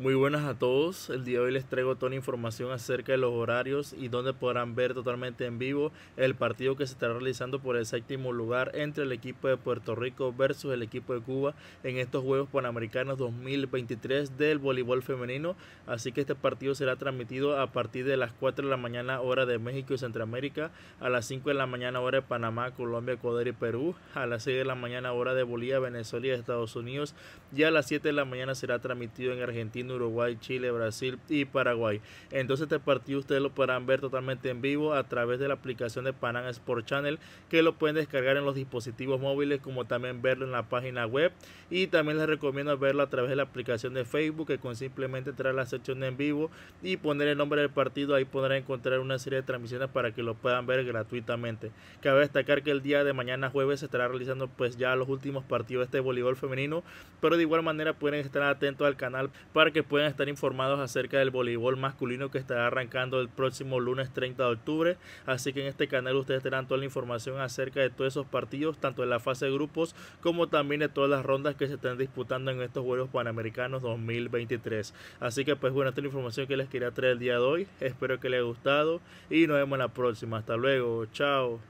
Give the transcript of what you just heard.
Muy buenas a todos. El día de hoy les traigo toda la información acerca de los horarios y donde podrán ver totalmente en vivo el partido que se estará realizando por el séptimo lugar entre el equipo de Puerto Rico versus el equipo de Cuba en estos Juegos Panamericanos 2023 del voleibol femenino. Así que este partido será transmitido a partir de las 4 de la mañana hora de México y Centroamérica, a las 5 de la mañana hora de Panamá, Colombia, Ecuador y Perú, a las 6 de la mañana hora de Bolivia, Venezuela y Estados Unidos y a las 7 de la mañana será transmitido en Argentina Uruguay, Chile, Brasil y Paraguay. Entonces este partido ustedes lo podrán ver totalmente en vivo a través de la aplicación de Panam Sport Channel que lo pueden descargar en los dispositivos móviles como también verlo en la página web y también les recomiendo verlo a través de la aplicación de Facebook que con simplemente entrar a la sección de en vivo y poner el nombre del partido ahí podrán encontrar una serie de transmisiones para que lo puedan ver gratuitamente. Cabe destacar que el día de mañana jueves se estará realizando pues ya los últimos partidos de este voleibol femenino pero de igual manera pueden estar atentos al canal para que Pueden estar informados acerca del voleibol masculino que estará arrancando el próximo lunes 30 de octubre. Así que en este canal ustedes tendrán toda la información acerca de todos esos partidos, tanto en la fase de grupos como también de todas las rondas que se están disputando en estos Juegos Panamericanos 2023. Así que pues bueno, esta es la información que les quería traer el día de hoy. Espero que les haya gustado y nos vemos en la próxima. Hasta luego. Chao.